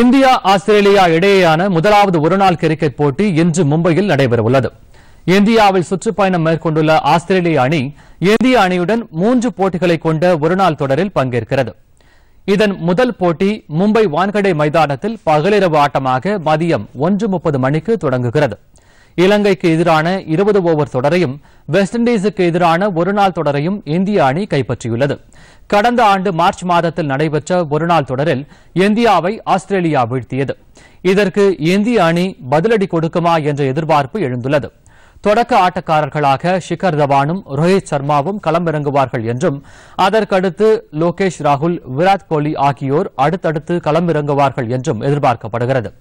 India Australia இடையேயான முதலாவது ஒருநாள் கிரிக்கெட் போட்டி இன்று மும்பையில் நடைபெறவுள்ளது இந்தியாவில் சுற்றுப்பயணம் மேற்கொண்டுள்ள ஆஸ்திரேலிய அணி இந்திய அணியுடன் மூன்று போட்டிகளை கொண்ட ஒருநாள் தொடரில் பங்கேற்கிறது இதன் முதல் போட்டி மும்பை வான்கடை மைதானத்தில் பகலிரவு ஆட்டமாக மதியம் ஒன்று முப்பது மணிக்கு தொடங்குகிறது இலங்கைக்கு எதிரான இருபது ஓவர் தொடரையும் வெஸ்ட் இண்டீஸுக்கு எதிரான ஒருநாள் தொடரையும் இந்திய அணி கைப்பற்றியுள்ளது கடந்த ஆண்டு மார்ச் மாதத்தில் நடைபெற்ற ஒருநாள் தொடரில் இந்தியாவை ஆஸ்திரேலியா வீழ்த்தியது இதற்கு இந்திய அணி பதிலடி கொடுக்குமா என்ற எதிர்பார்ப்பு எழுந்துள்ளது தொடக்க ஆட்டக்காரர்களாக ஷிகர் தவானும் ரோஹித் சர்மாவும் களமிறங்குவார்கள் என்றும் அதற்கடுத்து லோகேஷ் ராகுல் விராட் கோலி ஆகியோர் அடுத்தடுத்து களமிறங்குவார்கள் என்றும் எதிர்பார்க்கப்படுகிறது